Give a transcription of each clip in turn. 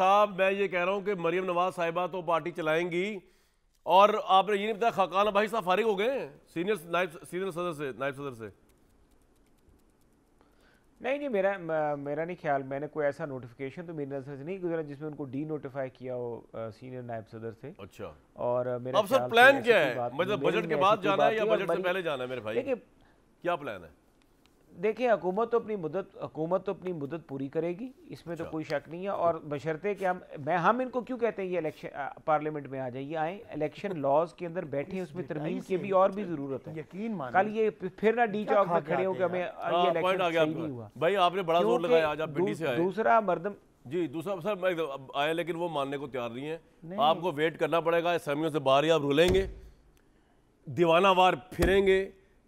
साहब मैं ये कह रहा हूँ कि मरियम नवाज साहिबा तो पार्टी चलाएंगी और आपने ये नहीं बताया खकान भाई साहब फारिग हो गए सीनियर नायब सीनियर सदर से नायब सदर से नहीं नहीं मेरा मेरा नहीं ख्याल मैंने कोई ऐसा नोटिफिकेशन तो मेरी नज़र से नहीं गुजरा जिसमें उनको डी नोटिफाई किया हो सीनियर नायब सदर से अच्छा और मेरा अब सर प्लान क्या है मतलब बजट के बाद जाना है या बजट से पहले जाना है मेरे भाई क्या प्लान है देखिए हुकूमत तो अपनी मुदत हुकूमत तो अपनी मुदत पूरी करेगी इसमें तो अच्छा। कोई शक नहीं है और बशर्ते कि हम मैं हम इनको क्यों कहते हैं ये इलेक्शन पार्लियामेंट में आ जाइए आए इलेक्शन लॉज के अंदर बैठे उसमें तरमीम की भी और भी जरूरत है यकीन मान कल ये फिर ना डी चौक में खड़े होकर हमें ये इलेक्शन हाँ, सही हुआ भाई आपने बड़ा जोर लगाया आज आप भिंडी से आए दूसरा मर्दम जी दूसरा सर मैं तो आया लेकिन वो मानने को तैयार नहीं है आपको वेट करना पड़ेगा असम्बलियों से बाहर ही आप रुलेंगे दीवानावार फिरेंगे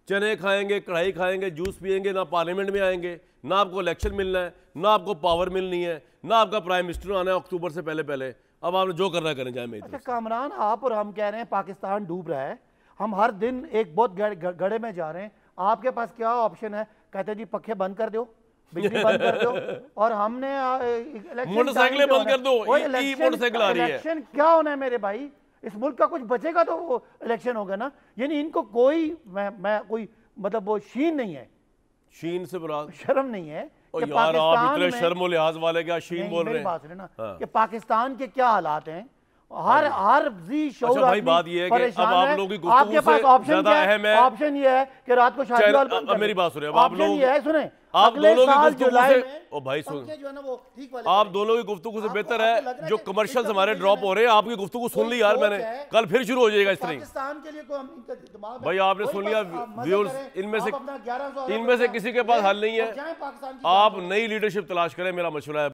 चने खाएंगे कढ़ाई खाएंगे जूस पियेंगे ना पार्लियामेंट में आएंगे ना आपको इलेक्शन मिलना है ना आपको पावर मिलनी है ना आपका प्राइम मिनिस्टर आना है अक्टूबर से पहले पहले अब आपने जो करना करें जाए अच्छा, कामरान आप और हम कह रहे हैं पाकिस्तान डूब रहा है हम हर दिन एक बहुत गड़े में जा रहे हैं आपके पास क्या ऑप्शन है कहते जी पखे बंद कर दो बिजली बंद कर दो और हमने मोटरसाइकिल बंद कर दो मोटरसाइकिल क्या होना है मेरे भाई इस मुल्क का कुछ बचेगा तो वो इलेक्शन होगा ना यानी इनको कोई मैं मैं कोई मतलब वो शीन नहीं है शीन से बुरा शर्म नहीं है यार आप इतने शर्म लिहाज वाले क्या शीन बोल रहे हैं ना हाँ। कि पाकिस्तान के क्या हालात हैं हर हाँ। हर जी शोर अच्छा भाई बात ये है कि अब आप लोगों की आपके पास ऑप्शन क्या है ऑप्शन ये है कि रात को शादी मेरी बात सुने अब आप लोग ये है सुने आप दोनों की गुफ्तगु से ओ भाई सुन आप दोनों की गुफ्तगु से बेहतर है जो कमर्शियल हमारे ड्रॉप हो रहे हैं आपकी गुफ्तगु सुन ली यार मैंने कल फिर शुरू हो जाएगा इस तरह भाई आपने सुन लिया व्यूअर्स इनमें से इनमें से किसी के पास हल नहीं है आप नई लीडरशिप तलाश करें मेरा मशवरा है